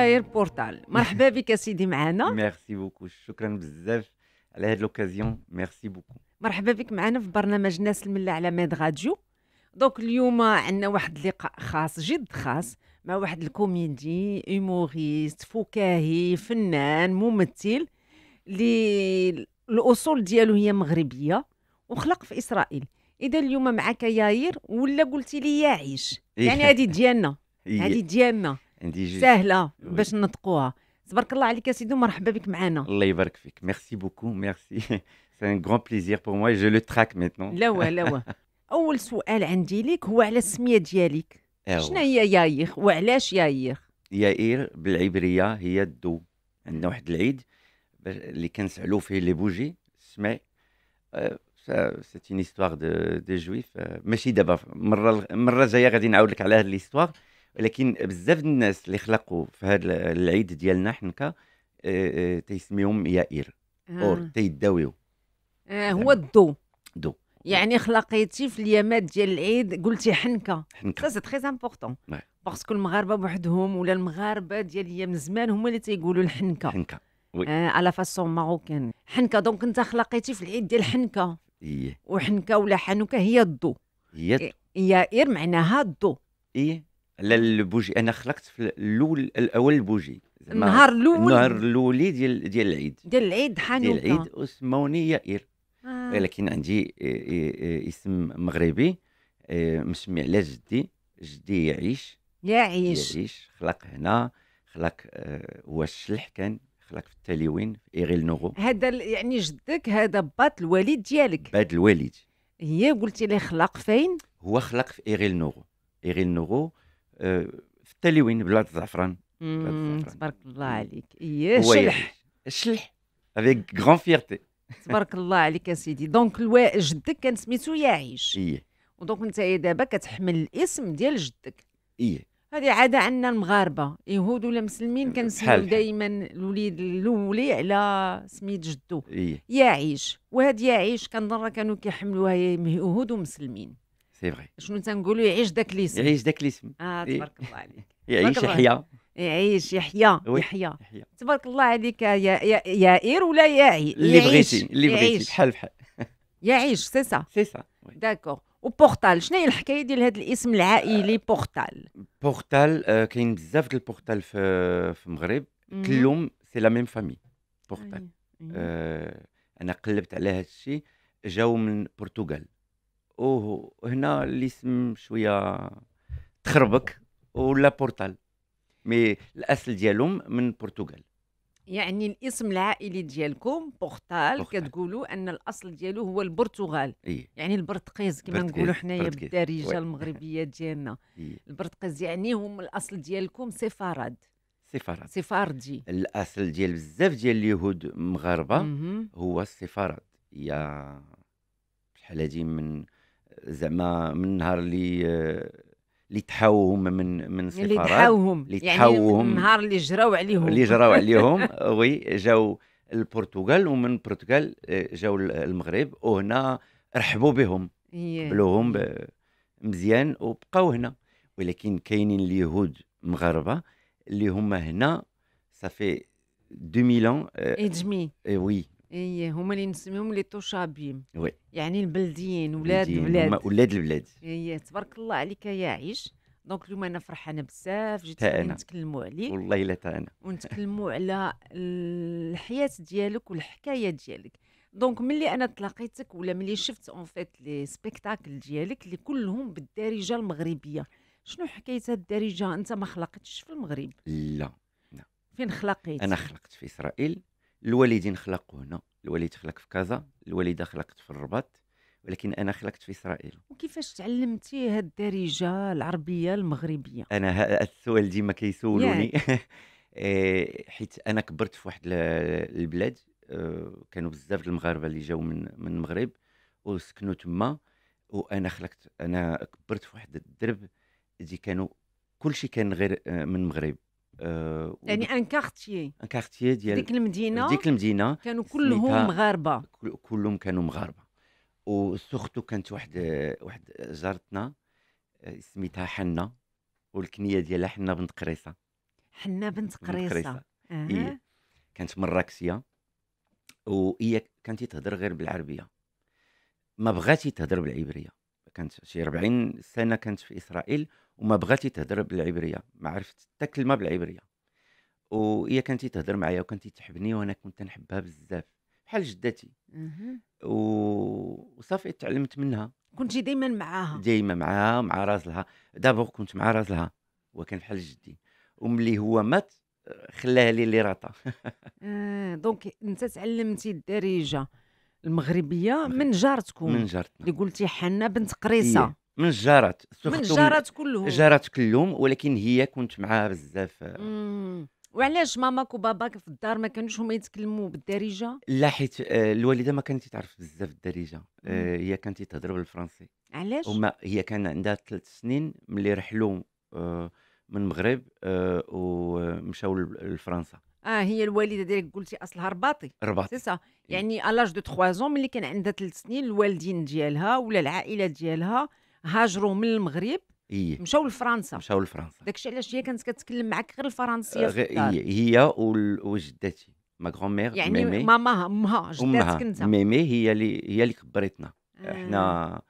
اير بورتال مرحبا بك سيدي معنا ميرسي بوكو شكرا بزاف على هذه لوكازيون ميرسي بوكو مرحبا بك معنا في برنامج ناس الملة على ميد راديو دونك اليوم عندنا واحد اللقاء خاص جد خاص مع واحد الكوميدي ايموريست فكاهي فنان ممثل اللي الاصول ديالو هي مغربيه وخلق في اسرائيل اذا اليوم معك ياير ولا قلتي لي يعيش إيه. يعني هذه ديالنا هذه إيه. ديالنا عندي ساهله باش ننطقوها تبارك الله عليك يا سيدي ومرحبا بك معنا الله يبارك فيك ميرسي بوكو ميرسي سي ان غران بليزير بور موا جو لو تراك ميتنون لا لا اول سؤال عندي ليك هو على السميه ديالك أيوة. شنو هي يايخ وعلاش يايخ يائير بالعبريه هي الدو عندنا واحد العيد اللي كنسعلو فيه لي بوجي سمع سيت اون هيستوار دو جويف ماشي دابا مره مره جايه غادي نعاود لك على هاد ليستوار ولكن بزاف الناس اللي خلقوا في هذا العيد ديالنا حنكا اه, آه، تيسميهم يائر آه. اور تيداويو آه هو الضو دو يعني خلقيتي في اليامات ديال العيد قلتي حنكه حنكه سي تري امبورطون باسكو المغاربه بوحدهم ولا المغاربه ديال ايام زمان هما اللي تيقولوا الحنكه حنكه وي آه على فاسون ماروكان حنكه دونك انت خلقيتي في العيد ديال حنكه إيه. وحنكه ولا حنكه هي الضو هي يائر معناها الضو ايه على البوجي انا خلقت في الاول الاول البوجي النهار الاول النهار الاولي ديال ديال العيد ديال العيد حنوكه ديال العيد وسموني يائر آه. ولكن عندي آه، آه، آه، اسم مغربي مسمي على جدي جدي يعيش يعيش يعيش خلق هنا خلق هو الشلح كان خلق في التليوين في ايغيل نوغو هذا يعني جدك هذا بات الوالد ديالك بات الوالد هي قلتي لي خلق فين هو خلق في ايغيل نوغو ايغيل نوغو آه، في التلوين بلاد الزعفران تبارك الله عليك ايه الشلح الشلح افيك غران فيرتي تبارك الله عليك يا سيدي دونك جدك كان سميتو يعيش ايه ودونك انت دابا كتحمل الاسم ديال جدك ايه هذه عاده عندنا المغاربه يهود ولا مسلمين كنسميو دائما الوليد الاولي على سميت جدو إيه؟ يعيش وهاد يعيش كنظن كانوا كيحملوها يهود ومسلمين سي فغي شنو تنقولوا يعيش ذاك الاسم يعيش ذاك الاسم اه إيه. تبارك الله عليك يعيش يحيى يعيش يحيى يحيى تبارك الله عليك يا يا يائر ولا ياعي اللي بغيتي اللي بغيتي بحال بحال يعيش سي سا سي سا داكور وبورتال شنو هي الحكايه ديال هذا الاسم العائلي بورتال آه، بورتال آه، كاين بزاف ديال البورتال في في المغرب كلهم سي لا ميم فامي بورتال انا قلبت على هذا الشيء جاو من البرتغال وهنا الاسم شويه تخربك ولا بورتال مي الاصل ديالهم من البرتغال يعني الاسم العائلي ديالكم بورتال كتقولوا ان الاصل ديالو هو البرتغال إيه؟ يعني البرتقيز كما نقولوا حنايا بالدارجه المغربيه ديالنا إيه؟ البرتقيز يعني هم الاصل ديالكم سفارد سفارد سفاردي الاصل ديال بزاف ديال اليهود مغاربه هو السفارد يا بحال هادي من زعما من النهار اللي اللي تحاوهم من من سفارات اللي تحاوهم اللي يعني تحاوهم يعني النهار اللي جراو عليهم اللي جراو عليهم آه، وي جاو البرتغال ومن البرتغال آه، جاو المغرب وهنا رحبوا بهم إيه. قبلوهم مزيان وبقاو هنا ولكن كاينين اليهود مغاربه اللي هما هنا صافي 2000 ans. آه، اي وي اي هما اللي نسميهم لي طوشابيم وي يعني البلديين ولاد البلاد ولاد البلاد اي تبارك الله عليك يا عيش دونك اليوم انا فرحانه بزاف جيت نتكلموا عليك والله الا تا انا ونتكلموا على الحياه ديالك والحكايه ديالك دونك ملي انا تلاقيتك ولا ملي شفت اون فيت لي سبيكتاكل ديالك اللي كلهم بالدارجه المغربيه شنو حكايه الدارجه انت ما خلقتش في المغرب لا لا فين خلقت انا خلقت في اسرائيل الوالدين خلقوا هنا الوالد خلق في كازا الوالده خلقت في الرباط ولكن انا خلقت في اسرائيل وكيفاش تعلمتي هاد الدارجه العربيه المغربيه انا هاد السؤال ديما كيسولوني آه، حيت انا كبرت في واحد البلاد آه، كانوا بزاف المغاربه اللي جاو من من المغرب وسكنوا تما وانا خلقت انا كبرت في واحد الدرب اللي كانوا كل شيء كان غير آه، من المغرب آه يعني ان كارتيي ان كارتيي ديال ديك المدينه ديك المدينه كانوا كلهم مغاربه كلهم كانوا مغاربه وسورتو كانت واحد واحد جارتنا آه، سميتها حنا والكنيه ديالها حنا بنت قريصه حنا بنت قريصه, بنت قريصة. آه. إيه. كانت مراكسيه وهي كانت تهضر غير بالعربيه ما بغاتش تهضر بالعبريه كانت شي 40 سنه كانت في اسرائيل وما بغاتي تهضر بالعبريه ما عرفت حتى كلمه بالعبريه وهي كانت تهضر معايا وكانت تحبني وانا كنت نحبها بزاف بحال جدتي و... وصافي تعلمت منها كنتي ديما معاها ديما معاها مع راجلها دابا كنت مع راجلها وكان بحال جدي وملي هو مات خلاها لي اللي راطا آه، دونك انت تعلمتي الدارجه المغربيه من جارتكم من جارتنا اللي قلتي حنا بنت قريصه إيه. من جارات من جارات كلهم جارات كلهم ولكن هي كنت معاها بزاف وعلاش ماماك وباباك في الدار ما كانوش هما يتكلموا بالدارجه لا حيت آه، الوالده ما كانت تعرف بزاف الدارجه آه، هي كانت تهضر بالفرنسي علاش هما هي كان عندها ثلاث سنين ملي رحلوا آه، من المغرب ومشاو لفرنسا اه هي الوالده ديالك قلتي اصلها رباطي رباطي سي يعني الاج دو 3 زون ملي كان عندها 3 سنين الوالدين ديالها ولا العائله ديالها هاجروا من المغرب إيه. مشاو لفرنسا مشاو لفرنسا داكشي علاش هي كانت كتكلم معك غير الفرنسيه في الدار هي وجدتي ما غون مير يعني ميمي ماماها امها جداتك انت ميمي هي اللي هي اللي كبرتنا آه. حنا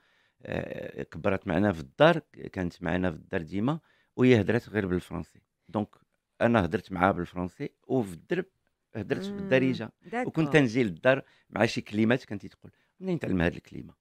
آه، كبرت معنا في الدار كانت معنا في الدار ديما وهي هضرات غير بالفرنسي دونك انا هدرت معاه بالفرنسي وفي الدرب هدرت بالدارجه وكنت تنجي للدار مع شي كلمات كانت تقول منين تعلم هذه الكلمه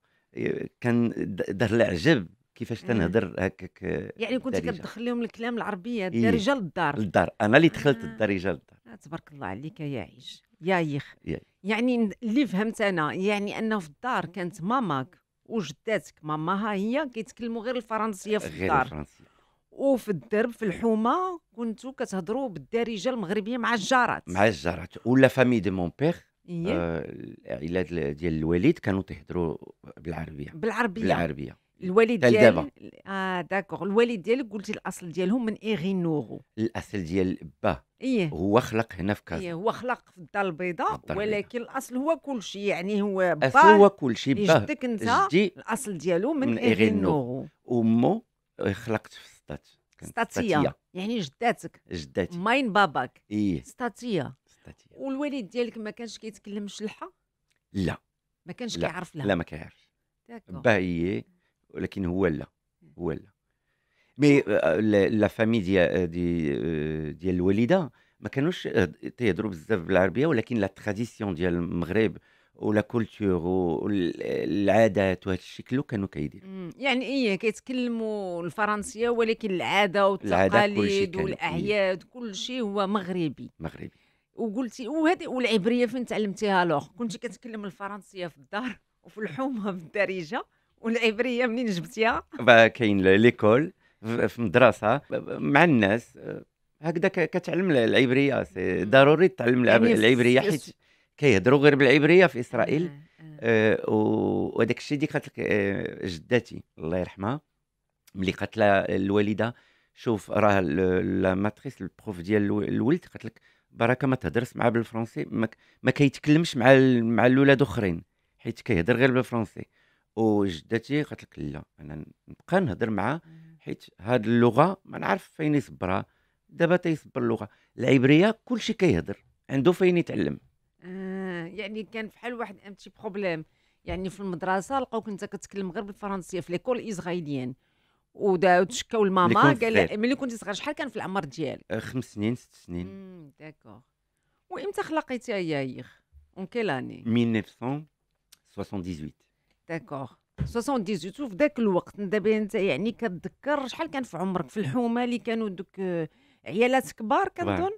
كان دار العجب كيفاش تنهضر هكاك يعني كنت كتدخل لهم الكلام العربيه الدارجه إيه؟ للدار للدار انا اللي دخلت آه. الدارجه للدار آه تبارك الله عليك يا عيش يا يخ يعني, يعني اللي فهمت انا يعني انه في الدار كانت ماماك وجداتك ماماها هي كيتكلموا غير الفرنسيه في الدار غير الفرنسيه وفي الدرب في الحومه كنتو كتهضروا بالدارجه المغربيه مع الجارات مع الجارات ولا فامي دو مون بيغ العائله ديال الوالد كانوا تهضروا بالعربيه بالعربيه بالعربيه الوالد ديال اه داكوغ الوالد ديالك قلتي الاصل ديالهم من ايغينوغو الاصل ديال با إيه؟ هو خلق هنا في كازا إيه هو خلق في الدار البيضاء ولكن الاصل هو كل شيء يعني هو با هو كل شيء با جدك انت الاصل ديالو من, من ايغينوغو امه خلقت في ستات ستاتيه يعني جداتك جداتي ماين باباك ايه ستاتيه ستاتيه والوالد ديالك ما كانش كيتكلم شلحه لا ما كانش لا. كيعرف لها لا ما كيعرفش باهي إيه، ولكن هو لا هو لا مي آه، آه، لا فامي ديال آه، ديال الوالده ما كانوش تيهضروا بزاف بالعربيه ولكن لا تراديسيون ديال المغرب ولا كولتور والعادات وهذا الشيء كله كانوا كيديروا يعني ايه كيتكلموا الفرنسيه ولكن العاده والتقاليد والاعياد كل شيء هو مغربي مغربي وقلتي وهذه والعبريه فين تعلمتيها لوغ كنتي كتكلم الفرنسيه في الدار وفي الحومه في الدارجه والعبريه منين جبتيها كاين ليكول في مدرسه مع الناس هكذا كتعلم العبريه ضروري تعلم يعني العبريه حيت كيهضروا غير بالعبريه في اسرائيل إيه، إيه. آه وهذاك الشيء اللي قالت لك آه، جداتي الله يرحمها ملي قالت لها الوالده شوف راه لا ماتريس البروف ديال الولد قالت لك بركه ما تهضرش معاه بالفرنسي ما, ما كيتكلمش مع مع الاولاد اخرين حيت كيهضر غير بالفرنسي وجدتي قالت لك لا انا نبقى نهضر معاه إيه. حيت هاد اللغه ما نعرف فين يصبرها دابا تيصبر اللغه العبريه كلشي كيهضر عنده فين يتعلم آه يعني كان بحال واحد ان تي بروبليم يعني في المدرسه لقاوك انت كتكلم غير بالفرنسيه في ليكول ايزغايديان وداو تشكاو لماما قال ملي كنت صغير شحال كان في العمر ديالك؟ آه، خمس سنين ست سنين داكوغ وامتى خلقتي يا يخ؟ اون كيل اني؟ 1978 داكوغ 78 وفي ذاك الوقت دابا انت يعني كتذكر شحال كان في عمرك في الحومه اللي كانوا دوك عيالات كبار كنظن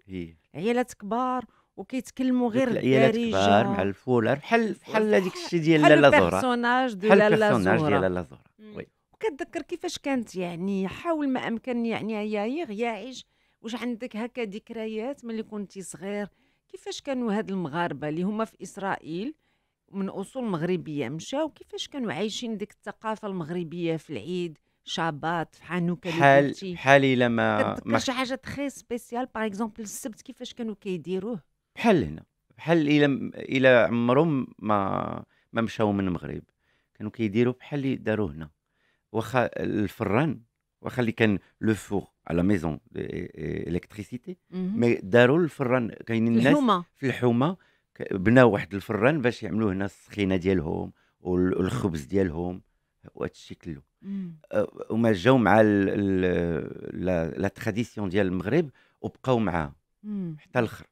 عيالات كبار وكيتكلموا غير الدارجه مع الفولر بحال بحال هذيك الشيء ديال لالا زهره البيرسوناج ديال لالا زهره ديال لالا زهره وي وكتذكر كيفاش كانت يعني حاول ما امكن يعني يايغ عيش واش عندك هكا ذكريات ملي كنتي صغير كيفاش كانوا هاد المغاربه اللي هما في اسرائيل من اصول مغربيه مشاو كيفاش كانوا عايشين ديك الثقافه المغربيه في العيد شابات في حانوكا حال حالي لما ما شي حاجه تخي سبيسيال باغ اكزومبل السبت كيفاش كانوا كيديروه بحال هنا بحال الى الى عمرهم ما ما مشاو من المغرب كانوا كيديروا بحال اللي داروا هنا واخا الفران واخا اللي كان لو فور على ميزون الكتريسيتي مي داروا الفران كاينين الناس الحومة. في الحومه بناو واحد الفران باش يعملوا هنا السخينه ديالهم والخبز ديالهم وهذا الشيء كله هما جاو مع لا تراديسيون ديال المغرب وبقاو معاها حتى الاخر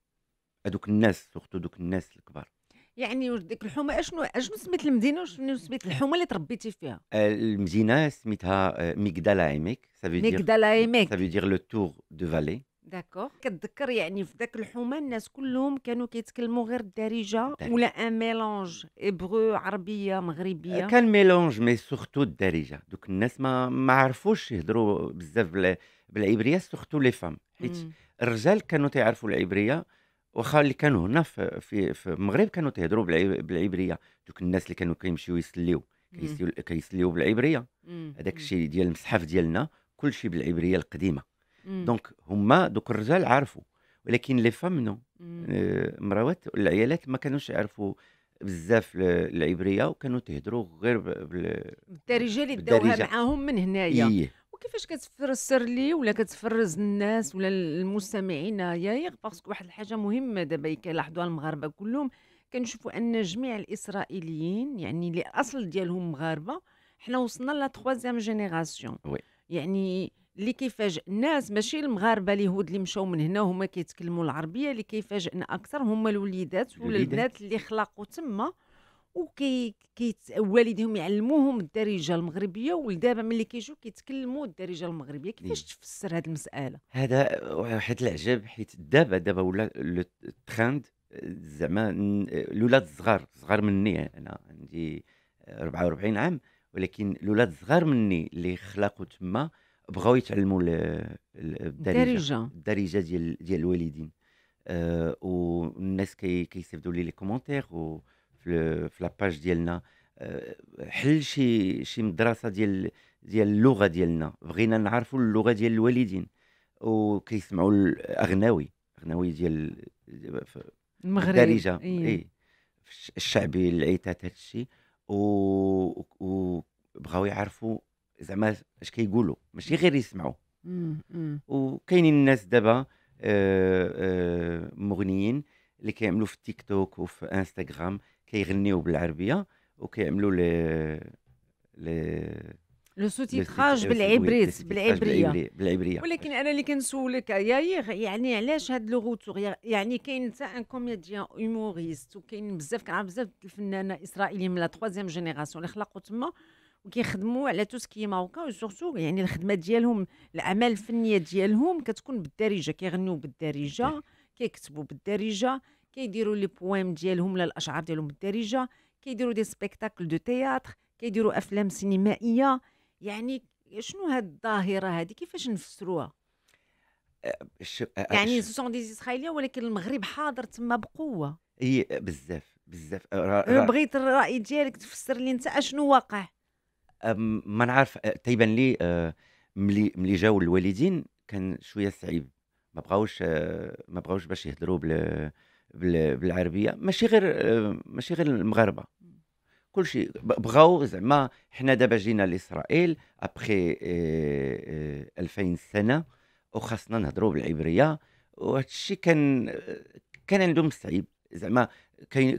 هذوك الناس سورتو دوك الناس الكبار يعني ديك الحومه اشنو اشنو سميت المدينه وشنو سميت الحومه اللي تربيتي فيها آه، المدينه سميتها ميغدالا ايميك ميغدالا ايميك سافو دير لو تور دو فالي داكوغ كتذكر يعني في ذاك الحومه الناس كلهم كانوا كيتكلموا غير الدارجه ولا ان ميلونج ابرو عربيه مغربيه آه، كان ميلونج مي سورتو الدارجه دوك الناس ما ما عرفوش يهضروا بزاف بالعبريه سورتو لي فام حيت الرجال كانوا تيعرفوا العبريه واخا اللي كانوا هنا في في, المغرب كانوا تيهضروا بالعبريه دوك الناس اللي كانوا كيمشيو يسليو كيسليو بالعبريه هذاك الشيء ديال المصحف ديالنا كل شيء بالعبريه القديمه دونك هما دوك الرجال عرفوا ولكن لي فام نو آه، مراوات العيالات ما كانوش يعرفوا بزاف العبريه وكانوا تهضروا غير بالدارجه اللي داوها معاهم من هنايا إيه. وكيفاش كتفسر لي ولا كتفرز الناس ولا المستمعين يغ باسكو واحد الحاجه مهمه دابا كيلاحظوها المغاربه كلهم كنشوفوا ان جميع الاسرائيليين يعني اللي ديالهم مغاربه حنا وصلنا لا تخوازيام جينيراسيون يعني اللي كيفاجئ الناس ماشي المغاربه اليهود اللي مشاو من هنا هما كيتكلموا العربيه اللي كيفاجئنا اكثر هما الوليدات ولا البنات اللي خلقوا تما وكي كي والديهم يعلموهم الدارجه المغربيه ولدابا ملي كيجيو كيتكلموا الدارجه المغربيه إيه. كيفاش تفسر هذه المساله هذا واحد العجب حيت دابا دابا ولا الترند زعما الاولاد الصغار صغار مني انا عندي 44 عام ولكن الاولاد الصغار مني اللي خلقوا تما بغاو يتعلموا الدارجه الدارجه ديال ديال الوالدين أه والناس كيستافدوا كي لي لي كومونتير و في, في لاباج ديالنا آه، حل شي شي مدرسه ديال ديال اللغه ديالنا بغينا نعرفوا اللغه ديال الوالدين وكيسمعوا الاغناوي اغناوي ديال المغرب الدارجه اي إيه. إيه. الشعبي العيتات هذا الشيء وبغاو يعرفوا زعما اش كيقولوا ماشي غير يسمعوا وكاينين الناس دابا آه، آه، مغنيين اللي كيعملوا في تيك توك وفي انستغرام كيغنيو بالعربيه وكيعملوا لي لي لو سوتيتراج بالعبريت بالعبريه بالعبريه ولكن انا اللي كنسولك يا يعني, يعني علاش هاد لو روتور يعني كاين تاع ان كوميديان هيموريست وكاين بزاف كنعرف بزاف الفنانه اسرائيليه من لا تخوازيام جينيراسيون اللي خلقوا تما وكيخدموا على تو سكي ماروكان وسورتو يعني الخدمه ديالهم الاعمال الفنيه ديالهم كتكون بالدارجه كيغنيو بالدارجه كيكتبوا بالدارجه كيديروا لي بويم ديالهم للاشعار ديالهم بالدارجه كيديروا دي سبيكتاكل دو تياتر كيديروا افلام سينمائيه يعني شنو هاد الظاهره هذه كيفاش نفسروها أه، أه، أه، يعني سون دي اسرائيليه ولكن المغرب حاضر تما بقوه اي بزاف بزاف بغيت الراي ديالك تفسر لي انت اشنو واقع ما نعرف تيبان لي ملي ملي جاو الوالدين كان شويه صعيب ما بغاوش ما بغاوش باش يهضروا بال بالعربيه ماشي غير ماشي غير المغاربه كل شيء بغاو زعما حنا دابا جينا لاسرائيل ابخي آه، آه، 2000 سنه وخاصنا نهضروا بالعبريه وهذا الشيء كان كان عندهم صعيب زعما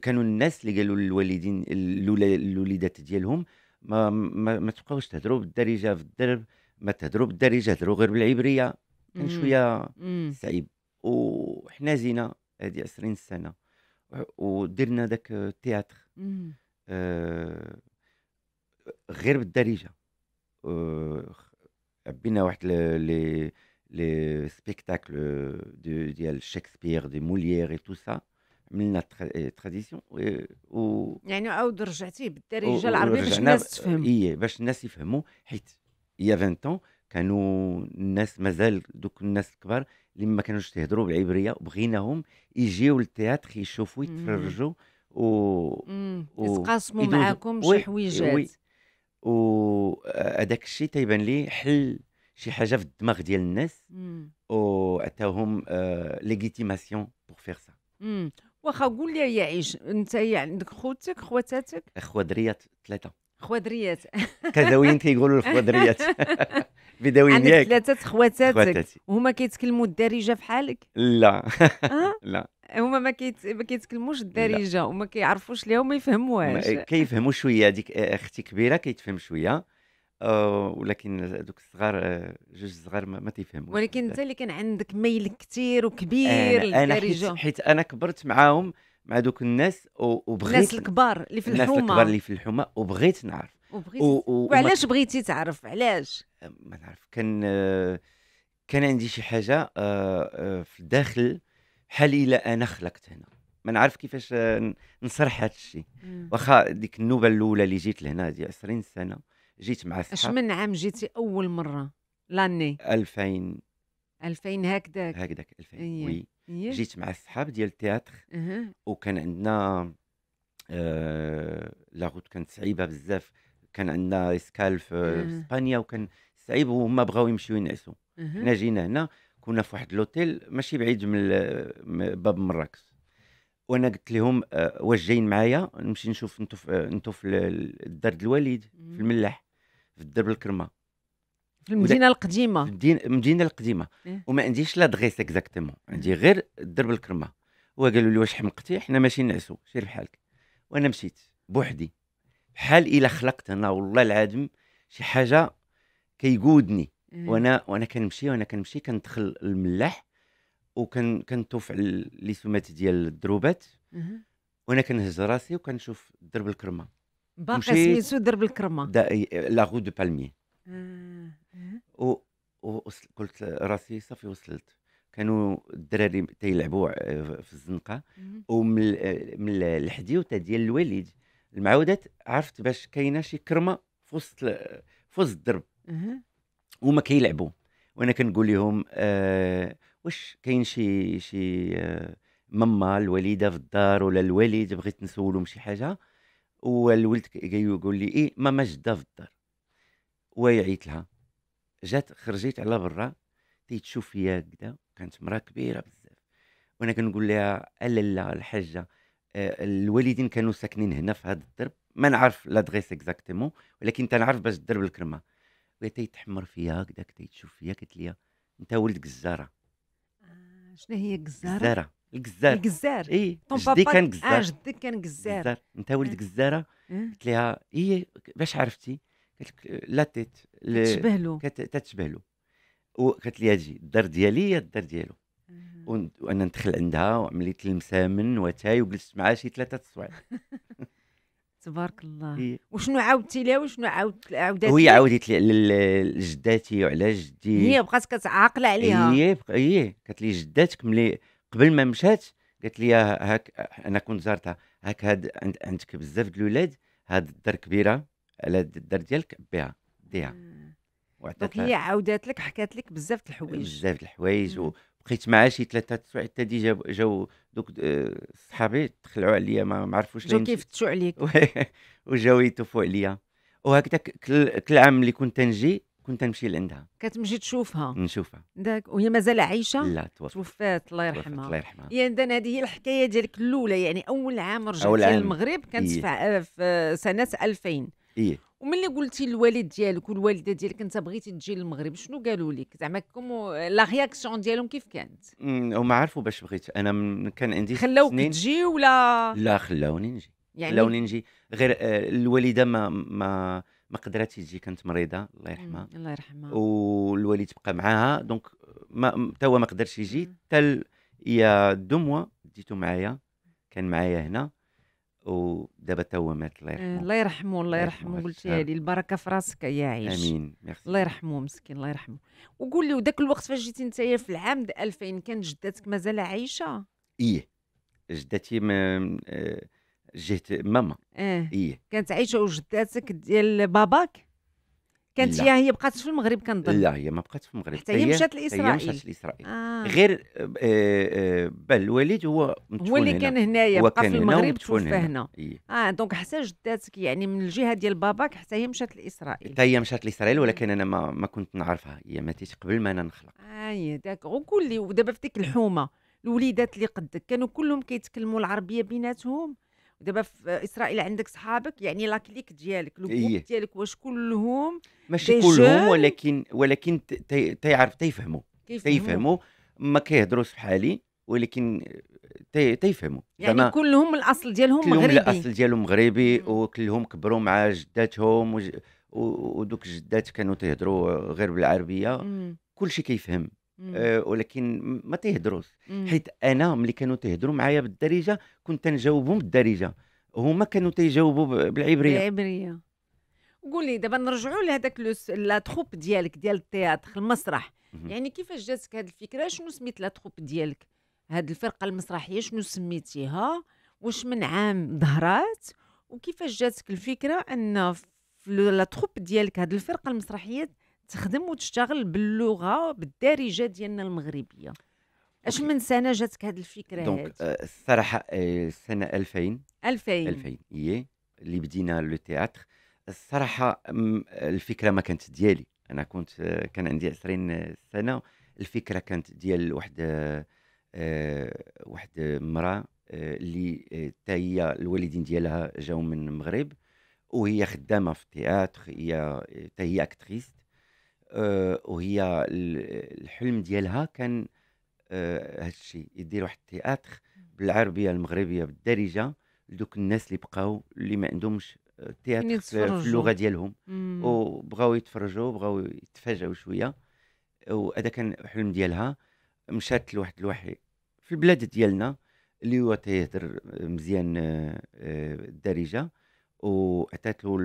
كانوا الناس اللي قالوا للوالدين الوليدات ديالهم ما ما, ما تبقاوش تهضروا بالدارجه في الدرب ما تهضروا بالدارجه هضروا غير بالعبريه كان شويه صعيب وحنا زينا هذه 20 سنه ودرنا ذاك التياتر آه غير بالدارجه آه عبينا واحد لي لي سبيكتاكل ديال شكسبير دي مولير اي تو سا عملنا تراديسيون و يعني عاود رجعتي بالدارجه العربيه باش الناس تفهم اي باش الناس يفهموا حيت يا 20 كانوا الناس مازال دوك الناس الكبار اللي ما كانوش تهضروا بالعبريه وبغيناهم يجيو للتياتر يشوفوا يتفرجوا و, و... يتقاسموا معاكم شي حويجات وي وهذاك الشيء تيبان لي حل شي حاجه في الدماغ ديال الناس وعطاوهم آه... ليغيتيماسيون بور فيغ سا واخا قول لي يا عيش انت يعني عندك خوتك خواتاتك اخوة دريات ثلاثه خوادريات كذاويين كيقولوا الخوادريات بداويين ياك ثلاثه خواتاتك وهما كيتكلموا الدارجه بحالك لا لا هما ما كيت... ما كيتكلموش الدارجه وما كيعرفوش ليها وما يفهموهاش كيفهموا شويه هذيك اختي كبيره كيتفهم شويه ولكن دوك الصغار جوج صغار ما, تيفهموش ولكن انت اللي كان عندك ميل كثير وكبير للدارجه أنا حيت, حيت انا كبرت معاهم مع دوك الناس وبغيت الناس الكبار اللي في الحومه الناس الكبار اللي في الحومه وبغيت نعرف وبغيت و... و... وعلاش بغيتي تعرف علاش ما نعرف كان كان عندي شي حاجه آه، آه، في الداخل حالي الى انا خلقت هنا ما نعرف كيفاش آه، نصرح هذا الشيء واخا ديك النوبه الاولى اللي جيت لهنا هذه 20 سنه جيت مع صحاب اش من عام جيتي اول مره لاني 2000 2000 هكذاك هكذاك 2000 وي yeah. جيت مع الصحاب ديال التياتر أه. وكان عندنا آه لا روت كانت صعيبه بزاف كان عندنا اسكال في أه. اسبانيا وكان صعيب وهما بغاو يمشيو ينعسوا أه. حنا جينا هنا كنا في واحد لوتيل ماشي بعيد من باب مراكش وانا قلت لهم آه واش جايين معايا نمشي نشوف انتو آه، في في الدار الوالد في الملاح في الدرب الكرمه في المدينه القديمه المدينه القديمه إيه؟ وما عنديش لادغيس اكزاكتومون عندي غير درب الكرمه هو قالوا لي واش حمقتي حنا ماشي نعسو سير بحالك وانا مشيت بوحدي بحال الا خلقت انا والله العظيم شي حاجه كيقودني إيه؟ وانا وانا كنمشي وانا كنمشي كندخل الملاح وكن كنطوف على لي سومات ديال الدروبات وانا كنهز راسي وكنشوف درب الكرمه باقي سميتو درب الكرمه لا غو دو بالمي و... وقلت راسي صافي وصلت كانوا الدراري تيلعبوا في الزنقه ومن من الحديوته ديال الوالد المعاودات عرفت باش كاينه شي كرمه في وسط في وسط الدرب وما كيلعبوا وانا كنقول لهم آه واش كاين شي شي آه ماما الوالده في الدار ولا الوالد بغيت نسولهم شي حاجه والولد كيقول لي ايه ماما جده في الدار ويعيط لها جات خرجت على برا تيتشوف فيا هكذا كانت مرا كبيره بزاف وانا كنقول لها الا لا الحاجه آه، الوالدين كانوا ساكنين هنا في هذا الدرب ما نعرف لادغيس اكزاكتومون ولكن تنعرف باش الدرب الكرمه وهي تيتحمر فيا هكذا تيتشوف فيا قالت لي انت ولد جزاره آه، شنو هي جزاره جزاره الجزار الجزار اي آه، جدي كان جزار اه جدك كان جزار انت ولد جزاره قلت لها اي باش عرفتي تيت تشبه له تتشبه له وقالت لي اجي الدار ديالي هي الدار ديالو وانا ندخل عندها وعمليت المسامن وتاي وجلست معها شي ثلاثه السوايع تبارك الله وشنو عاودتي لها وشنو عاود عاودتي وهي عاودت لي على جداتي وعلى جدي هي بقات كتعاقل عليها هي هي قالت لي جداتك ملي قبل ما مشات قالت لي هاك انا كنت زارتها هاك هاد عندك بزاف د الاولاد هاد الدار كبيره على الدار ديالك بها ديها وعطات هي عاودات لك حكات لك بزاف د الحوايج بزاف د الحوايج وبقيت معها شي ثلاثه سوايع حتى دي جاو جاو دوك صحابي تخلعوا عليا ما عرفوش جاو كيفتشوا عليك وجاو يتوفوا عليا وهكذا كل, عام اللي كنت نجي كنت نمشي لعندها كتمشي تشوفها نشوفها داك وهي مازال عايشه لا توفت توفات الله يرحمها الله يرحمها يعني هذه هي الحكايه ديالك الاولى يعني اول عام رجعتي للمغرب كانت إيه. في سنه 2000 ايه وملي قلتي للوالد ديالك والوالده ديالك انت بغيتي تجي للمغرب شنو قالوا لك زعما كوم لا رياكسيون ديالهم كيف كانت هما عرفوا باش بغيت انا كان عندي خلاوك سنين... تجي ولا لا خلاوني نجي يعني خلاوني نجي غير آه، الوالده ما ما ما قدرتش تجي كانت مريضه الله يرحمها الله يرحمها والوالد بقى معاها دونك ما حتى هو ما قدرش يجي حتى يا دو موا ديتو معايا كان معايا هنا ودابا تا هو مات الله آه، يرحمه الله يرحمه الله يرحمه قلتي هذه آه. البركه في راسك يا عيش امين الله يرحمه مسكين الله يرحمه وقول لي وداك الوقت فاش جيتي انت في العام 2000 كانت جداتك مازال عايشه ايه جداتي ما آه، جهه ماما اه ايه كانت عايشه وجداتك ديال باباك كانت هي هي بقات في المغرب كنظن لا هي ما بقاتش في المغرب حتى هي مشات لاسرائيل هي مشات لاسرائيل آه. غير آه، آه، بل الوالد هو هو اللي كان هنايا بقى في المغرب توفى هنا إيه. اه دونك حتى جداتك يعني من الجهه ديال باباك حتى هي مشات لاسرائيل حتى هي مشات لاسرائيل ولكن انا ما, ما كنت نعرفها هي ماتت قبل ما انا نخلق اه داك لي ودابا في ديك الحومه الوليدات اللي قدك كانوا كلهم كيتكلموا العربيه بيناتهم دابا في اسرائيل عندك صحابك يعني لا كليك ديالك الجروب إيه. ديالك واش كلهم ماشي كلهم ولكن ولكن تيعرف تيفهموا تيفهموا ما كيهضروش بحالي ولكن تي تيفهموا يعني كلهم الاصل ديالهم كلهم مغربي كلهم الاصل ديالهم مغربي وكلهم كبروا مع جداتهم ودوك الجدات كانوا تيهضروا غير بالعربيه كلشي كيفهم آه، ولكن ما تيهضروش حيت انا ملي كانوا تيهضروا معايا بالدارجه كنت نجاوبهم بالدارجه هما كانوا تيجاوبوا بالعبريه بالعبريه قول لي دابا نرجعوا لهذاك لا تروب ديالك ديال التياتر المسرح مم. يعني كيفاش جاتك هذه الفكره شنو سميت لا تروب ديالك هذه الفرقه المسرحيه شنو سميتيها واش من عام ظهرات وكيفاش جاتك الفكره ان في لا تروب ديالك هذه الفرقه المسرحيه تخدم وتشتغل باللغه بالدارجه ديالنا المغربيه اش من سنه جاتك هذه الفكره دونك الصراحه آه سنه 2000 2000 2000 اي اللي بدينا لو تياتر الصراحه الفكره ما كانت ديالي انا كنت كان عندي 20 سنه الفكره كانت ديال واحد واحد امراه اللي حتى هي الوالدين ديالها جاو من المغرب وهي خدامه في التياتر هي حتى هي اكتريست آه، وهي الحلم ديالها كان آه، هادشي يدير واحد التياتر بالعربيه المغربيه بالدارجه لدوك الناس اللي بقاو اللي ما عندهمش آه، تياتر في اللغه ديالهم وبغاو يتفرجوا بغاو يتفاجئوا شويه وهذا كان حلم ديالها مشات لواحد الوحي في البلاد ديالنا اللي هو تياتر مزيان الدارجه وعطات له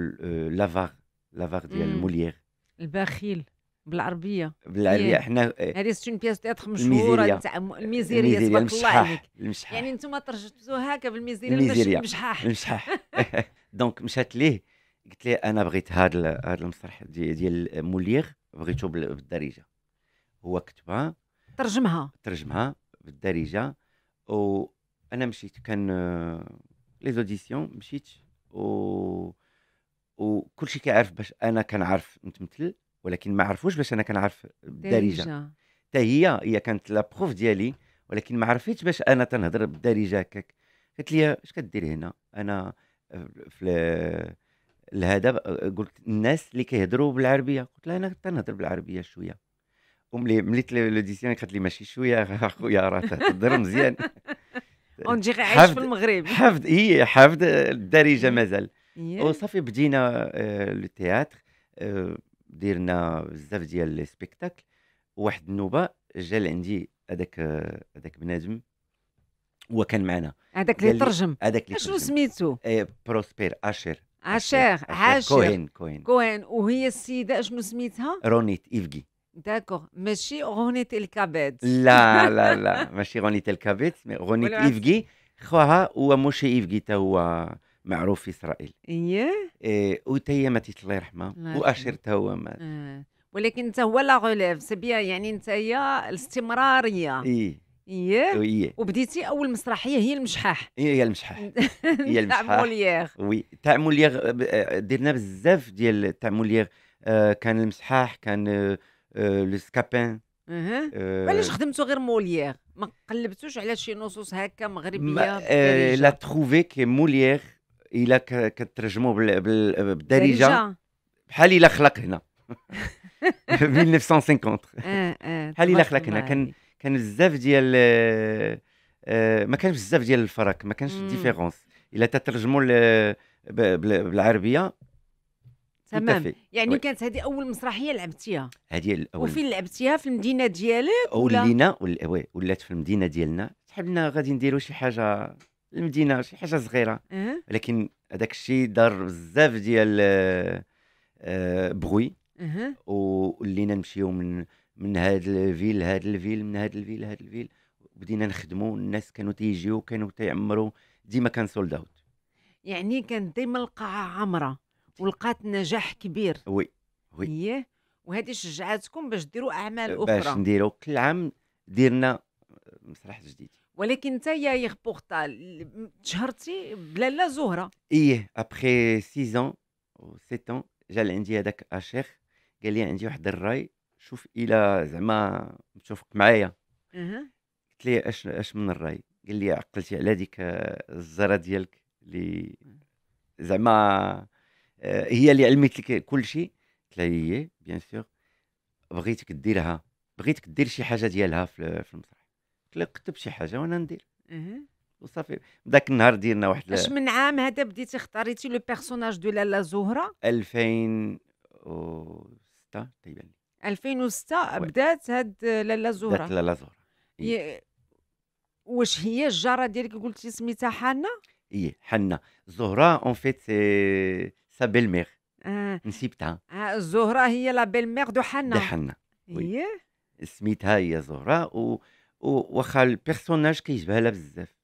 لافاغ لافاغ ديال موليير البخيل بالعربيه بالعربيه حنا آه، هذه سيت اون بياس تاتر مشهوره تاع الميزيريه آه، تبارك الله عليك المشحاح يعني نتوما هكا بالميزيريه الميزيريه المشحاح المشحاح دونك مشات ليه قلت ليه انا بغيت هذا هذا المسرح ديال موليغ بغيته بالدارجه هو كتبها آه، ترجمها ترجمها بالدارجه وانا مشيت كان لي زوديسيون مشيت و وكل شيء كيعرف باش انا كنعرف نتمثل ولكن ما عرفوش باش انا كنعرف بالدارجه حتى هي هي كانت لا بروف ديالي ولكن ما عرفتش باش انا تنهضر بالدارجه هكاك قالت لي اش كدير هنا انا آه، في لهذا آه، قلت الناس اللي كيهضروا بالعربيه قلت لها انا تنهضر بالعربيه شويه وملي مليت لو ديسيون قالت لي ماشي شويه اخويا راه تهضر مزيان ونجي عايش في المغرب حافظ اي حافظ الدارجه مازال وصافي بدينا آه، لو تياتر ديرنا بزاف ديال لي سبيكتاكل واحد النوبه جا عندي هذاك هذاك بنادم هو كان معنا هذاك اللي ترجم هذاك اللي شنو سميتو بروسبير اشير اشير عاشر كوهين كوهين كوهين وهي السيده شنو سميتها رونيت ايفغي داكوغ ماشي غونيت الكابيت لا لا لا ماشي غونيت الكابيت غونيت ايفغي خوها هو موشي ايفغي تا هو معروف في اسرائيل اييه إيه وتا آه، هي ماتت الله يرحمها واشيرتها هو آه. مات ولكن انت هو لا غوليف بيان يعني انت هي الاستمراريه ايه ايه إيه. وبديتي اول مسرحيه هي المشحاح هي إيه المشحاح هي المشحاح تاع مولييغ وي تاع مولييغ آه، درنا بزاف ديال تاع مولييغ كان المشحاح كان لو سكابان اها علاش خدمتو غير مولييغ ما قلبتوش على شي نصوص هكا مغربيه لا تروفي كي مولييغ الا كترجموا بالدارجه بحال الا خلق هنا 1950 آه، آه، بحال الا خلق هنا كان كان بزاف ديال آه، ما كانش بزاف ديال الفرق ما كانش ديفيرونس الا تترجموا بالعربيه تمام يعني وي. كانت هذه اول مسرحيه لعبتيها هذه الاول وفين لعبتيها في المدينه ديالك ولا ولينا ولات في المدينه ديالنا حبنا غادي نديروا شي حاجه المدينه شي حاجه صغيره ولكن إيه. هذاك الشيء دار بزاف ديال أه بغوي أه. ولينا نمشيو من من هاد الفيل هاد الفيل من هاد الفيل هاد الفيل بدينا نخدموا الناس كانوا تيجيو كانوا تيعمروا ديما كان سولد اوت يعني كانت ديما القاعه عامره ولقات نجاح كبير وي وي إيه. وهذه شجعتكم باش ديروا اعمال اخرى باش نديروا كل عام ديرنا مسرح جديد ولكن انت يا يغ بورتال تشهرتي لا زهره ايه ابخي 6 ans او 7 ans جا عندي هذاك الشيخ قال لي عندي واحد الراي شوف الى زعما نشوفك معايا قلت لي اش اش من الراي قال لي عقلتي على ديك الزره ديالك اللي زعما آه، هي اللي علمت لك كل شيء قلت لها هي بيان سور بغيتك ديرها بغيتك دير شي حاجه ديالها في المسرح قلت لك كتب شي حاجه وانا ندير وصافي ذاك النهار ديرنا واحد اش من عام هذا بديتي اختاريتي لو بيرسوناج دو لالا زهره 2006 تيبان تقريبا 2006 بدات هاد لالا زهره بدات لالا زهره إيه. واش هي الجاره ديالك قلتي سميتها حنا اي حنا زهره اون فيت سا بيل ميغ نسيبتها آه زهره هي لا بيل ميغ دو حنا دو حنا إيه. سميتها هي زهره و واخا البيرسوناج كيشبه لها بزاف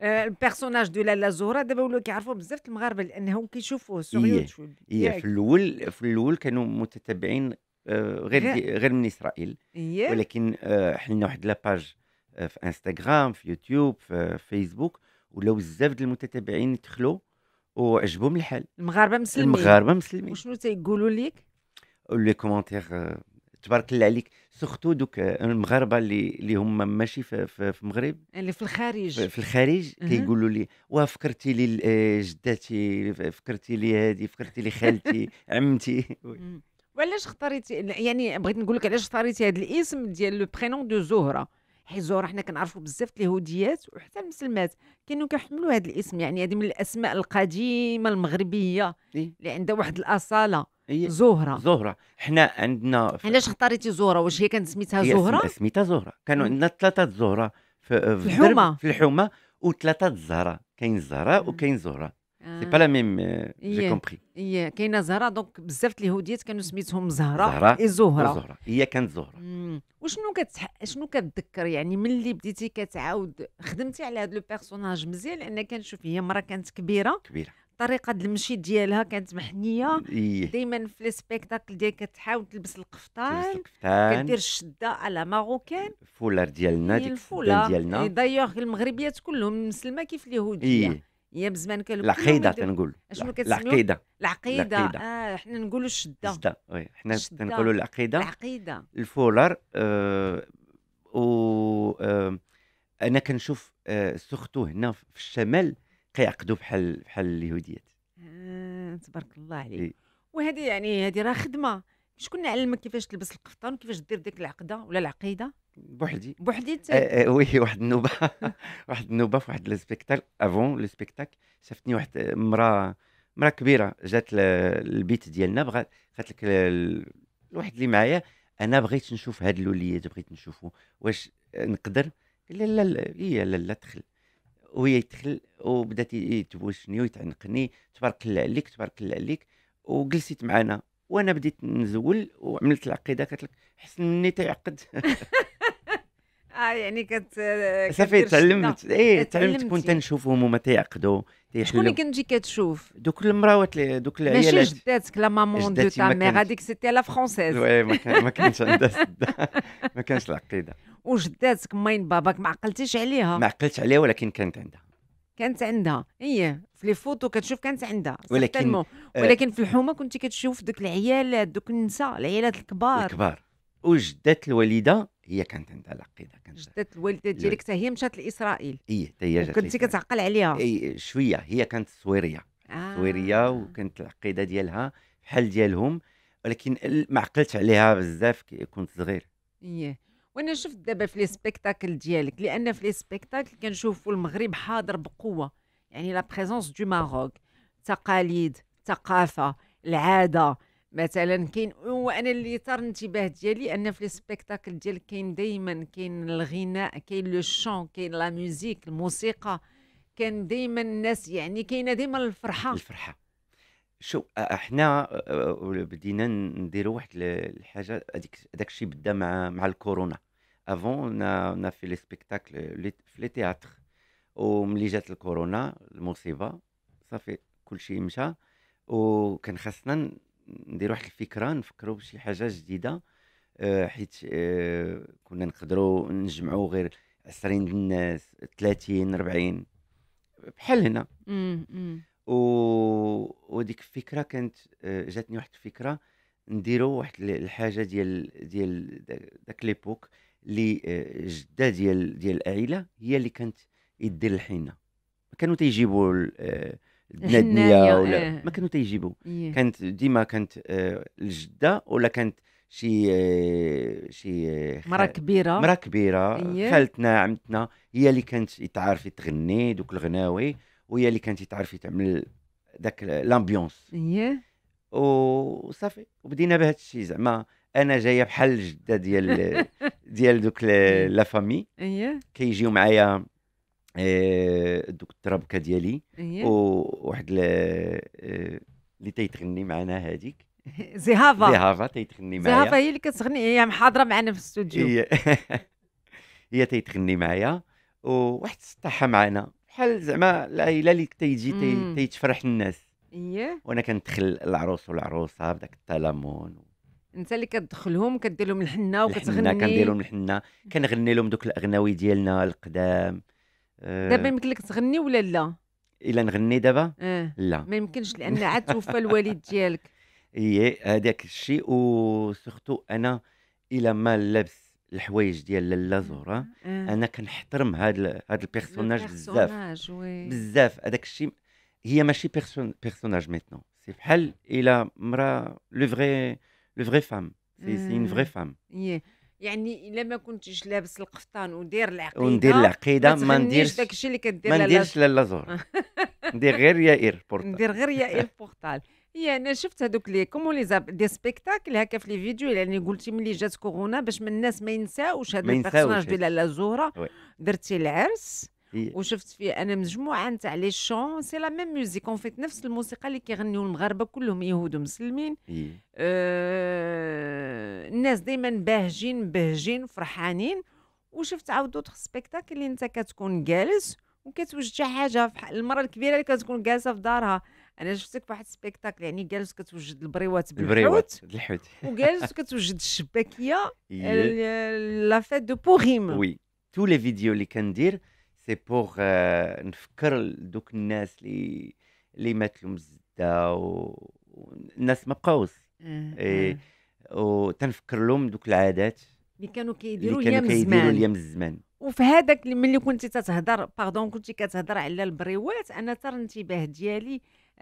آه، البيرسوناج دو لالا زهره دابا ولاو كيعرفوا بزاف المغاربه لانهم كيشوفوه سوغ يوتيوب إيه. إيه، في الاول في الاول كانوا متتبعين آه، غير غير من اسرائيل إيه. ولكن آه، حلنا واحد لاباج في انستغرام في يوتيوب في فيسبوك ولاو بزاف ديال المتتبعين دخلوا وعجبهم الحال المغاربه مسلمين المغاربه مسلمين وشنو تيقولوا ليك لي كومونتير تبارك الله عليك سختو دوك آه، المغاربه اللي اللي هما ماشي في, المغرب اللي في الخارج في, الخارج كيقولوا لي وفكرتي لي آه، جداتي فكرتي لي هذه فكرتي لي خالتي عمتي وعلاش اختاريتي يعني بغيت نقول لك علاش اختاريتي هذا الاسم ديال لو برينون دو زهره حيت زهره حنا كنعرفوا بزاف اليهوديات وحتى المسلمات كانوا كيحملوا هذا الاسم يعني هذه من الاسماء القديمه المغربيه اللي عندها واحد الاصاله هي زهره زهره حنا عندنا يعني علاش اختاريتي زهره واش هي كانت سميتها زهره سميتها زهره كانوا عندنا ثلاثه زهره في, في الحومه في الحومه وثلاثه الزهره كاين الزهره وكاين زهره سي با لا ميم جي كومبري هي كاينه زهره دونك بزاف اليهوديات كانوا سميتهم زهره زهره زهره زهره هي كانت زهره وشنو كتح... شنو كتذكر يعني ملي بديتي كتعاود خدمتي على هذا لو بيرسوناج مزيان لان كنشوف هي مره كانت كبيره كبيره طريقه المشي ديالها كانت محنيه إيه. دائما في السبيكتاكل ديالك كتحاول تلبس القفطان كدير الشده على ماروكان الفولار ديالنا إيه، ديك الفولار ديالنا إيه، دايوغ المغربيات كلهم مسلمه كيف اليهوديه إيه. هي بزمان كانوا العقيده كنقول العقيده العقيده اه حنا نقولوا الشده الشده وي حنا كنقولوا العقيده العقيده الفولار آه و آه انا كنشوف آه سختو هنا في الشمال كيعقدوا بحال بحال اليهوديات آه، تبارك الله عليك وهذه يعني هذه راه خدمه شكون اللي علمك كيفاش تلبس القفطان وكيفاش دير ديك العقده ولا العقيده بوحدي بوحدي انت آه آه وي واحد النوبه واحد النوبه في واحد السبيكتاكل افون لو سبيكتاك شافتني واحد مراه مراه كبيره جات للبيت ديالنا بغات قالت لك الواحد اللي معايا انا بغيت نشوف هاد الوليد بغيت نشوفه واش نقدر لا لا لا إيه، هي لا لا دخل وهي يدخل وبدات تبوسني ويتعنقني تبارك الله عليك تبارك الله عليك وجلست معنا وانا بديت نزول وعملت العقيده قالت لك حسن مني تيعقد اه يعني كت صافي تعلمت إيه،, ايه تعلمت كون تنشوفهم هما تيعقدوا شكون اللي كنتي كتشوف دوك المراوات دوك العيالات ماشي جداتك لا مامون دو تا ميغ هذيك سيتي لا فرونسيز وي ما كانش عندها ما كانش العقيده وجداتك ماين باباك ما عقلتيش عليها ما عقلتش عليها ولكن كانت عندها كانت عندها هي إيه، في لي فوتو كتشوف كانت عندها ولكن آه، ولكن في الحومه كنتي كتشوف دوك العيالات دوك النساء العيالات الكبار الكبار وجدات الوالده هي كانت عندها العقيده كانت جدات الوالده ديالك حتى هي مشات لاسرائيل اي حتى هي جات كنتي كتعقل عليها اي شويه هي كانت سويريه آه. سويريه وكانت العقيده ديالها بحال ديالهم ولكن ما عقلت عليها بزاف كي كنت صغير ايه وانا شفت دابا في لي سبيكتاكل ديالك لان في لي سبيكتاكل كنشوفوا المغرب حاضر بقوه يعني لا بريزونس دو ماروك تقاليد ثقافه العاده مثلا كاين وانا اللي طار الانتباه ديالي ان في لي سبيكتاكل ديال كاين دائما كاين الغناء كاين لو شون كاين لا ميوزيك الموسيقى كان دائما الناس يعني كاينه دائما الفرحه الفرحه شو احنا بدينا نديروا واحد الحاجه هذيك داك الشيء بدا مع مع الكورونا افون انا في لي سبيكتاكل في لي تياتر وملي جات الكورونا المصيبه صافي كل شيء مشى وكان خاصنا ندير واحد الفكره نفكروا بشي حاجه جديده آه، حيت آه، كنا نقدروا نجمعوا غير 20 الناس 30 40 بحال هنا و وديك الفكره كانت آه، جاتني واحد الفكره نديروا واحد الحاجه ديال ديال داك ليبوك اللي جده ديال ديال العائله هي اللي كانت يدير الحينه كانوا تيجيبوا بنادميه ولا إيه. ما كانوا تيجيبوا إيه. كانت ديما كانت آه، الجده ولا كانت شي آه، شي آه، مرا كبيره مرا كبيره إيه. خالتنا عمتنا هي اللي كانت تعرفي تغني دوك الغناوي وهي اللي كانت تعرفي تعمل داك لامبيونس وصافي وبدينا بهذا الشيء زعما انا جايه بحال الجده ديال ديال دوك لا فامي كيجيو معايا دوك آه، الترابكه ديالي وواحد آه، اللي تيتغني معنا هذيك زهافا زهافا تيتغني معايا زهافا هي اللي كتغني هي محاضره معنا في الاستوديو هي هي تيتغني معايا وواحد السطاحه معنا بحال زعما العائله اللي تيجي تي... تيتفرح الناس ايه وانا كندخل العروس والعروسه بداك التلامون انت اللي كتدخلهم كدير لهم الحنه وكتغني الحنه كندير لهم الحنه كنغني لهم دوك الاغناوي ديالنا القدام دابا آه. يمكن لك تغني ولا لا الا نغني دابا اه لا ما يمكنش لان عاد توفى الوالد ديالك اي هذاك الشيء وسورتو انا الى ما لابس الحوايج ديال لالا زهره آه. آه. انا كنحترم هاد هاد البيرسوناج بزاف بزاف هذاك الشيء هي ماشي بيرسون بيرسوناج ميتنون سي بحال الى مرا لو فغي لو فغي فام سي سي اون فغي فام يعني الا ما كنتش لابس القفطان ودير العقيده وندير العقيده ما نديرش داكشي اللي كدير ما نديرش لالا زهر ندير غير يائر بورتال ندير غير يائر بورتال هي انا شفت هذوك لي كومو لي زاب دي سبيكتاكل هكا في لي فيديو يعني قلتي ملي جات كورونا باش من الناس ما ينساوش هذا البيرسوناج ديال لالا زهره درتي العرس إيه. وشفت فيه انا مجموعه نتاع لي شون سي لا ميم ميوزيك اون فيت نفس الموسيقى اللي كيغنيو المغاربه كلهم يهود ومسلمين إيه. آه الناس دائما باهجين بهجين فرحانين وشفت عاود دوطخ سبيكتاكل اللي انت كتكون جالس وكتوجه حاجه في المره الكبيره اللي كتكون جالسه في دارها انا شفتك فواحد سبيكتاكل يعني جالس كتوجد البريوات بالحوت الحوت وجالس كتوجد الشباكيه لا فيت دو بوغيم وي تو لي فيديو اللي كندير سي بوغ euh, نفكر لدوك الناس اللي اللي ماتلو مزده والناس ما بقاوش إيه، إيه، إيه. وتنفكر لهم دوك العادات اللي كانوا كيديروا اليوم زمان ليام الزمان وفي هذاك ملي كنتي تتهضر باردون كنتي كتهضر على البريوات انا ترى الانتباه ديالي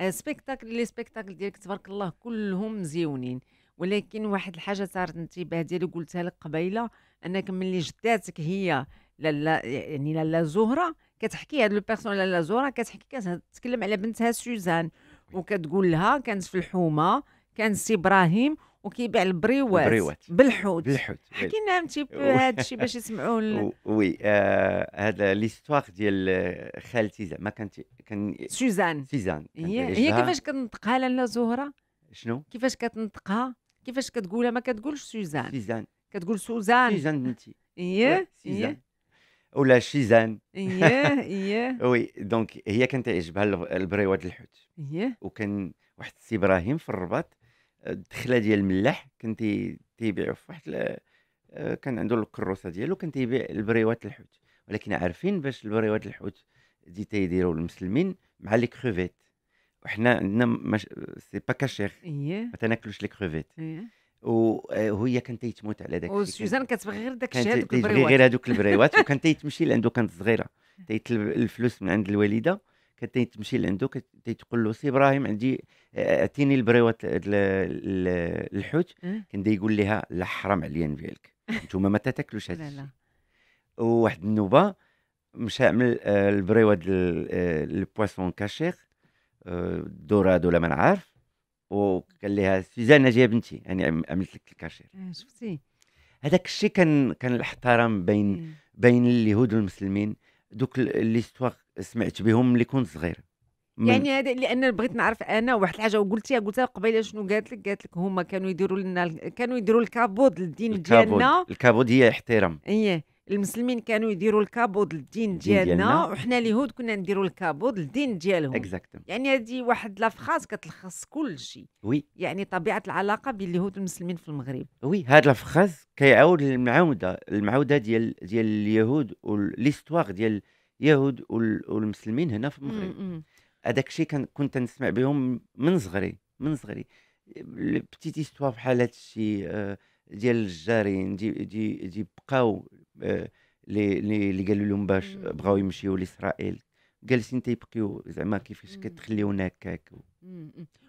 سبيكتاكل آه، لي سبيكتاكل ديالك تبارك الله كلهم مزيونين ولكن واحد الحاجه صارت انتباه ديالي قلتها لك قبيله انك ملي جداتك هي لالا يعني لالا زهره كتحكي هاد لو بيرسون لالا زهره كتحكي كتكلم على بنتها سوزان وكتقول لها كانت في الحومه كان سي ابراهيم وكيبيع البريوات, البريوات. بالحوت بالحوت حكي لنا ان تي الشيء باش يسمعوا وي هذا آه، ليستواغ ديال خالتي زعما كانت كان سوزان سوزان هي هي كيفاش كتنطقها لالا زهره شنو كيفاش كتنطقها كيفاش كتقولها ما كتقولش سوزان سوزان كتقول سوزان سوزان بنتي هي إيه، إيه. سوزان ولا شيزان ايه ايه وي دونك هي كانت تعجبها البريوات الحوت ايه وكان واحد السي ابراهيم في الرباط الدخله ديال الملاح كان تيبيعو في واحد آه، كان عنده الكروسه ديالو كان تيبيع البريوات الحوت ولكن عارفين باش البريوات الحوت دي تيديروا المسلمين مع لي كروفيت وحنا عندنا مش... سي با كاشير ما تناكلوش لي كروفيت إيه. وهي كانت تيتموت على داك الشيء وسوزان كتبغي غير داك الشيء هذوك البريوات غير هذوك البريوات وكانت تيتمشي لعندو كانت صغيره تيتلب الفلوس من عند الوالده كانت تمشي لعندو تيتقول له سي ابراهيم عندي آه، اعطيني البريوات الحوت كان يقول لها لا حرام عليا نبيع لك انتوما ما تاكلوش هذا لا وواحد النوبه مشى عمل آه، البريوات آه، البواسون كاشيخ دورادو ولا ما نعرف وقال لها سوزان يا بنتي انا يعني عملت لك الكاشير آه، شفتي هذاك الشيء كان كان الاحترام بين بين اليهود والمسلمين دوك ليستواغ سمعت بهم اللي كنت صغير يعني هذا لان بغيت نعرف انا واحد الحاجه وقلتيها قلتها قبيله شنو قالت لك قالت لك هما كانوا يديروا لنا كانوا يديروا الكابود للدين ديالنا الكابود هي احترام اييه المسلمين كانوا يديروا الكابود للدين ديالنا وحنا اليهود كنا نديروا الكابود للدين ديالهم exactly. يعني هذه واحد لافخاز كتلخص كل شيء وي يعني طبيعه العلاقه بين اليهود والمسلمين في المغرب وي هذا لافخاز كيعاود المعوده المعوده ديال ديال اليهود وليستواغ ديال اليهود والمسلمين هنا في المغرب هذاك الشيء كنت نسمع بهم من صغري من صغري بتيت استوا بحال هادشي آه، ديال الجارين دي دي, دي بقاو اللي آه، اللي قالوا لهم باش بغاو يمشيو لاسرائيل جالسين تيبقيو زعما كيفاش كتخليونا هكاك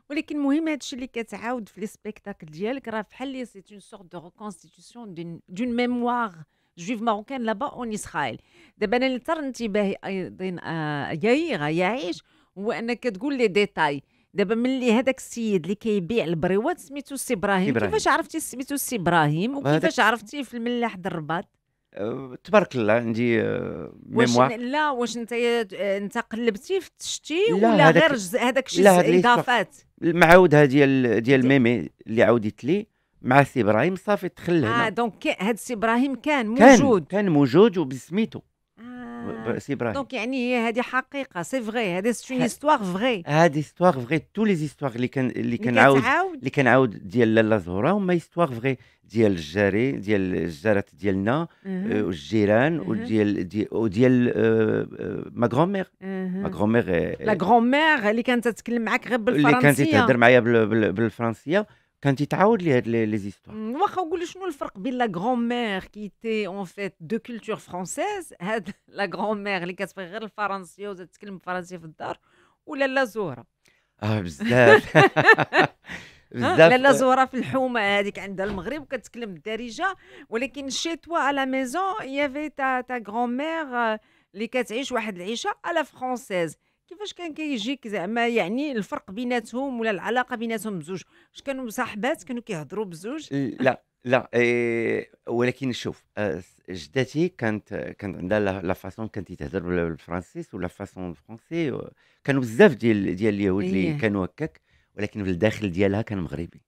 ولكن مهم هذا الشيء اللي كتعاود في لي سبيكتاكل ديالك راه بحال سي اون سورت دو ريكونستيتيسيون دون ميموار جويف ماروكان لابا اون اسرائيل دابا انا اللي طر انتباهي ايضا آه، يايغ يعيش هو انك تقول لي ديتاي دابا ملي هذاك السيد اللي كيبيع البريوات سميتو سي ابراهيم كيفاش عرفتي سميتو سي ابراهيم وكيفاش عرفتي في الملاح الرباط تبارك الله عندي آه، ميموار لا واش انت آه، انت قلبتي في ولا غير هذاك الشيء اضافات المعاوده ديال ديال ميمي اللي عاودت لي مع سي ابراهيم صافي تخلى هنا اه دونك هذا سي ابراهيم كان موجود كان, كان موجود وبسميته دونك يعني هي هذه حقيقه سي فغي هذه سي اون هيستوار فغي هذه هيستوار فغي تو لي هيستوار اللي كان اللي كنعاود اللي كنعاود ديال لالا زهره هما هيستوار فغي ديال الجاري ديال الجارات ديالنا والجيران وديال وديال ما غرومير ما غرومير لا غرومير اللي كانت تتكلم معاك غير بالفرنسيه اللي كانت تهضر معايا بالفرنسيه كانت يتعاود لي هاد لي زيستوار واخا نقول شنو الفرق بين لا غران مير كي تي اون فيت دو كولتور فرونسيز هاد لا غران مير اللي كتبغي غير الفرنسيه وتتكلم فرنسيه في الدار ولا لا زهره اه بزاف بزاف لا زهره في الحومه هذيك عندها المغرب كتكلم الدارجه ولكن شي توا على ميزون يافي تا تا غران مير اللي كتعيش واحد العيشه على فرونسيز كيفاش كان كيجيك زعما يعني الفرق بيناتهم ولا العلاقه بيناتهم بزوج واش كانوا صاحبات كانوا كيهضروا بزوج لا لا إيه ولكن شوف جداتي كانت كانت عندها لا فاسون كانت تهضر بالفرنسيس ولا فاسون فرونسي كانوا بزاف ديال ديال اليهود اللي إيه. كانوا هكاك ولكن في الداخل ديالها كان مغربي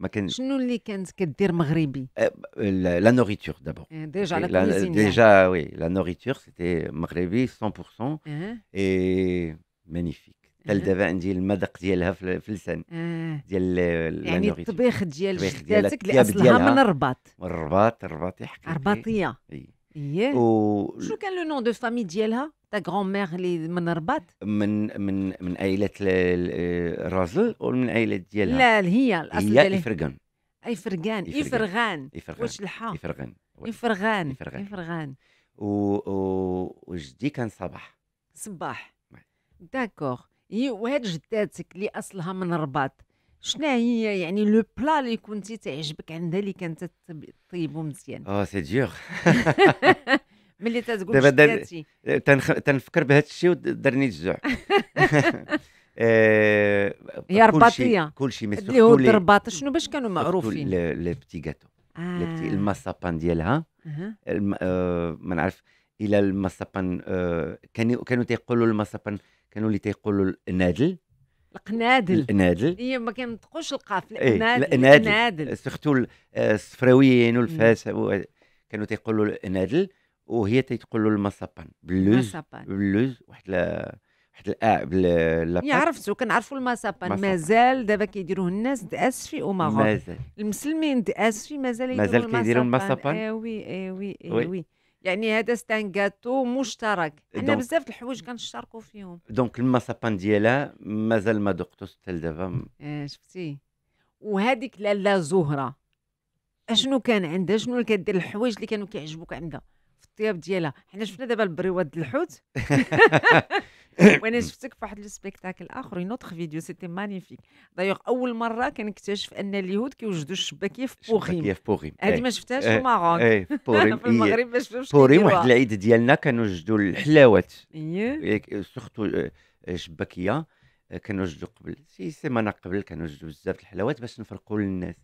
ما كان شنو اللي كانت كدير مغربي أه، لا نوريتور إيه، دابور ديجا لا ديجا وي لا نوريتور سيتي مغربي 100% اي مانيفيك تال دابا عندي المذاق ديالها في اللسان إيه. ديال يعني الطبيخ ديال جداتك اللي اصلها من الرباط من الرباط الرباطي حقيقي رباطيه إيه و... شو كان لو نون دو فامي ديالها تا غران مير اللي من الرباط من من من عائله الرازل من عائله ديالها لا هي الاصل هي ديالها إفرقان إفرقان إفرغان إفرغان واش الحا إفرغان إفرغان إفرغان وجدي كان صباح صباح داكوغ وهاد جداتك اللي اصلها من الرباط شنو هي يعني لو بلا اللي كنتي تعجبك عندها اللي كانت تطيبو مزيان اه سي ديور ملي تتقول دابا تنفكر بهذا الشيء ودرني الجوع آه، هي رباطيه كل شيء سورتو اللي الرباط شنو باش كانوا معروفين لي بتي كاتو آه. الماسابان ديالها آه، ما نعرف الى الماسابان كانوا كانوا تيقولوا الماسابان كانوا اللي تيقولوا النادل القنادل القنادل هي إيه، ما كينطقوش القاف القنادل إيه؟ القنادل سيرتو آه، الصفراويين والفاس كانوا تيقولوا القنادل وهي تيتقول له المصابان باللوز باللوز واحد لا واحد الاء آه، يعني عرفتو كنعرفوا المصابان مازال دابا كيديروه الناس في اوماغون مازال المسلمين في مازال يديروا مازال كيديروا المصابان إيه وي اي وي. إيه يعني هذا ستان ستانكاتو مشترك عندنا بزاف الحوايج كنشتركوا فيهم دونك سابان ديالها مازال ما دقتوش حتى لدابا اه شفتي وهذيك لالا زهره اشنو كان عندها شنو اللي كدير الحوايج اللي كانوا كيعجبوك عندها في الطياب ديالها حنا شفنا دابا البريوات الحوت وانا شفتك في واحد السبيكتاكل اخر اون اوتر فيديو سيتي مانيفيك دايوغ اول مره كنكتشف ان اليهود كيوجدوا الشباكيه في بوغيم الشباكيه في بوغيم هذه إيه. ما شفتهاش في إيه، المغرب إيه، في المغرب ما شفتهاش بوغيم واحد العيد ديالنا كنوجدوا الحلاوات سورتو شباكيه كنوجدوا قبل شي سيمانه قبل كنوجدوا بزاف الحلاوات باش نفرقوا للناس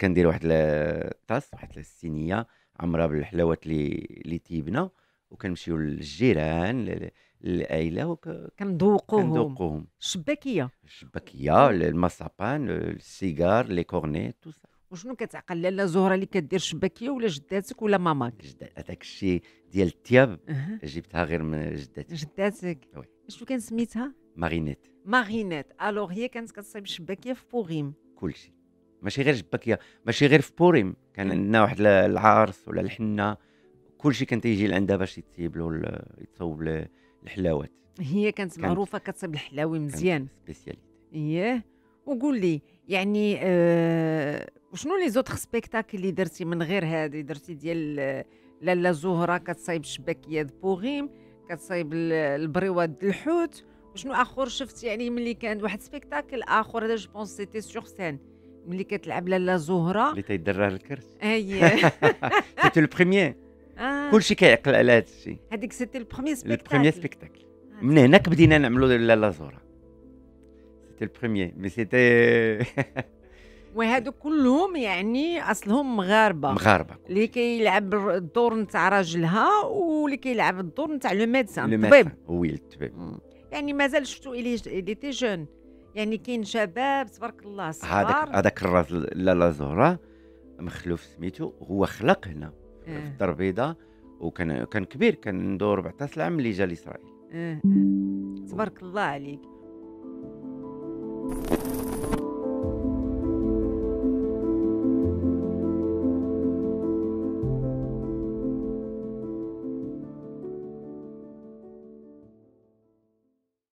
كندير واحد الطاس واحد السينيه عمرها بالحلاوات اللي اللي تيبنا وكنمشيو للجيران العائله وكنذوقوهم كنذوقوهم الشباكيه الشباكيه المصابان السيجار لي كورنيت تو سا وشنو كتعقل لاله زهره اللي كدير شباكيه ولا جداتك ولا ماماك هذاك الشيء ديال الثياب جبتها غير من جداتي جداتك شنو كان سميتها مارينيت مارينيت الوغ هي كانت كتصايب شباكيه في بوغيم كلشي ماشي غير شباكيه ماشي غير في بوريم كان عندنا واحد العارس ولا الحنه كلشي كان تيجي لعندها باش يتصيب له يتصوب له الحلاوات هي كانت معروفه كتصيب الحلاوي مزيان سبيسياليتي اييه وقول لي يعني آه شنو لي زوتر سبيكتاكل اللي درتي من غير هذه درتي ديال آه، لالا زهره كتصايب د بوغيم كتصايب البريوات الحوت وشنو اخر شفت يعني ملي كان واحد سبيكتاكل اخر هذا جو بونس سيتي سور سين ملي كتلعب لالا زهره اللي تيدرها الكرت اييه سيتي لو بريميير آه. كلشي كيعقل على هذا الشيء هذيك سيتي البروميير سبيكتاكل البروميير سبيكتاكل آه. من هناك بدينا نعملوا لا زورا سيتي البروميير مي سيتي وهادو كلهم يعني اصلهم مغاربه مغاربه اللي كيلعب الدور نتاع راجلها واللي كيلعب الدور نتاع لو ميدسان الطبيب وي الطبيب يعني مازال شفتو اللي تي جون يعني كاين شباب تبارك الله صغار هذاك هذاك الراجل لا زهره مخلوف سميتو هو خلق هنا في الدار إيه. البيضاء وكان كان كبير كان عنده 14 عام اللي جا لاسرائيل اه إيه. تبارك الله عليك